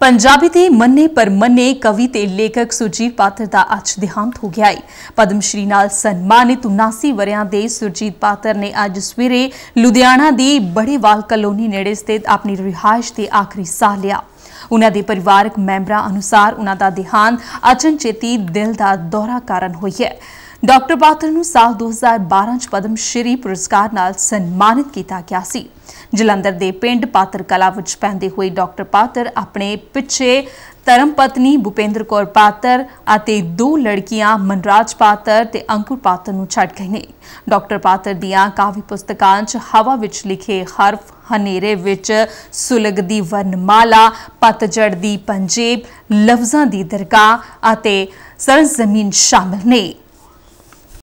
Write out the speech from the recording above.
ਪੰਜਾਬੀ ਦੇ ਮੰਨੇ ਪਰ ਮੰਨੇ ਕਵੀ ਤੇ ਲੇਖਕ ਸੁਰਜੀਤ ਪਾਤਰ ਦਾ ਅੱਜ ਦਿਹਾਂਤ ਹੋ ਗਿਆ ਹੈ ਪਦਮ ਸ਼੍ਰੀ ਨਾਲ ਸਨਮਾਨਿਤ 79 ਵਰਿਆਂ ਦੇ ਸੁਰਜੀਤ ਪਾਤਰ ਨੇ ਅੱਜ ਸਵੇਰੇ ਲੁਧਿਆਣਾ ਦੀ ਬੜੇਵਾਲ ਕਲੋਨੀ ਨੇੜੇ ਸਥਿਤ ਆਪਣੀ ਰਿਹਾਇਸ਼ ਤੇ ਆਖਰੀ ਸਾਹ ਲਿਆ ਉਹਨਾਂ ਦੇ ਪਰਿਵਾਰਕ ਮੈਂਬਰਾਂ ਅਨੁਸਾਰ ਉਹਨਾਂ ਦਾ ਦਿਹਾਂਤ ਅਚਨਚੇਤੀ ਦਿਲ ਦਾ ਦੌਰਾ ਕਾਰਨ ਹੋਈ ਹੈ ਡਾਕਟਰ ਪਾਤਰ ਨੂੰ ਸਾਲ 2012 ਚ ਪਦਮ ਸ਼੍ਰੀ ਪੁਰਸਕਾਰ ਨਾਲ ਸਨਮਾਨਿਤ ਕੀਤਾ ਗਿਆ ਸੀ ਜਲੰਧਰ ਦੇ ਪਿੰਡ ਪਾਤਰ ਕਲਾ ਵਿੱਚ ਪੈਂਦੇ ਹੋਏ ਡਾਕਟਰ ਪਾਤਰ ਆਪਣੇ ਪਿੱਛੇ ਧਰਮ ਪਤਨੀ ਭੁਪੇਂਦਰ ਕੌਰ ਪਾਤਰ ਅਤੇ ਦੋ ਲੜਕੀਆਂ ਮਨਰਾਜ ਪਾਤਰ ਤੇ ਅੰਕੁਰ ਪਾਤਰ ਨੂੰ ਛੱਡ ਗਏ ਨੇ ਡਾਕਟਰ ਪਾਤਰ ਦੀਆਂ ਕਾਫੀ ਪੁਸਤਕਾਂ 'ਚ ਹਵਾ ਵਿੱਚ ਲਿਖੇ ਹਰਫ ਹਨੇਰੇ ਵਿੱਚ ਸੁਲਗਦੀ ਵਰਨਮਾਲਾ ਪਤਝੜ ਦੀ ਪੰਜੇਬ ਲਫ਼ਜ਼ਾਂ ਦੀ ਦਰਗਾਹ ਅਤੇ ਸਰਜ਼ਮੀਨ ਸ਼ਾਮਲ ਨੇ